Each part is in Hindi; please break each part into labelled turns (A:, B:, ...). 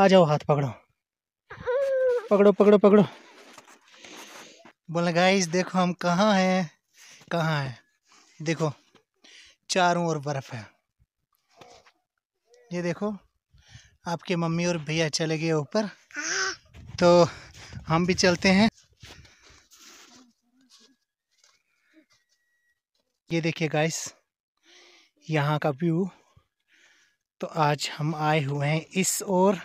A: आ जाओ हाथ पकड़ो पकड़ो पकड़ो पकड़ो बोले गाइस देखो हम कहाँ हैं कहाँ हैं देखो चारों ओर बर्फ़ है ये देखो आपके मम्मी और भैया चले गए ऊपर तो हम भी चलते हैं ये देखिए गाइस यहाँ का व्यू तो आज हम आए हुए हैं इस ओर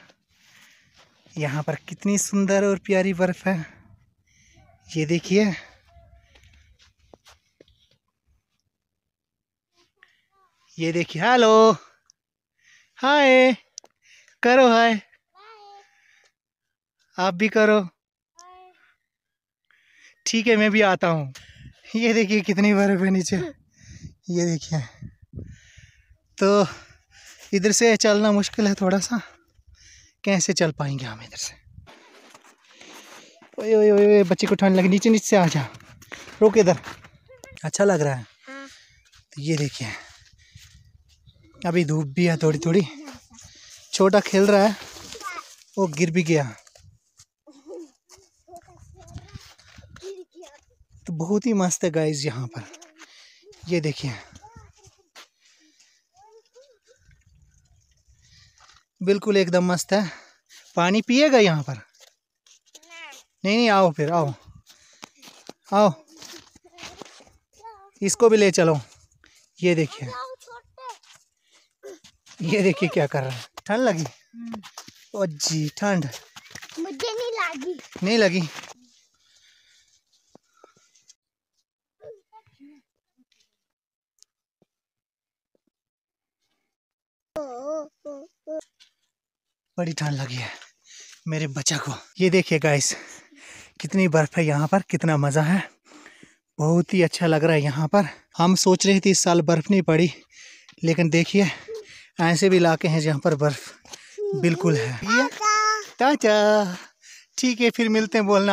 A: यहाँ पर कितनी सुंदर और प्यारी बर्फ़ है ये देखिए ये देखिए हेलो हाय करो हाय आप भी करो ठीक है मैं भी आता हूँ ये देखिए कितनी बर्फ़ है नीचे ये देखिए तो इधर से चलना मुश्किल है थोड़ा सा कैसे चल पाएंगे हम इधर से ओए ओए ओए बच्चे को ठंड लगे नीचे नीचे से आ जा रोक इधर अच्छा लग रहा है तो ये देखिए अभी धूप भी है थोड़ी थोड़ी छोटा खेल रहा है वो गिर भी गया तो बहुत ही मस्त है गाइस यहाँ पर ये देखिए बिल्कुल एकदम मस्त है पानी पिएगा यहाँ पर नहीं नहीं आओ फिर आओ आओ इसको भी ले चलो ये देखिए ये देखिए क्या कर रहा है ठंड लगी हम्म। ओ जी ठंड मुझे नहीं लगी नहीं लगी बड़ी ठंड लगी है मेरे बच्चा को ये देखिए गाइस कितनी बर्फ़ है यहाँ पर कितना मज़ा है बहुत ही अच्छा लग रहा है यहाँ पर हम सोच रहे थे इस साल बर्फ़ नहीं पड़ी लेकिन देखिए ऐसे भी इलाके हैं जहाँ पर बर्फ़ बिल्कुल है ठीक है फिर मिलते हैं बोलना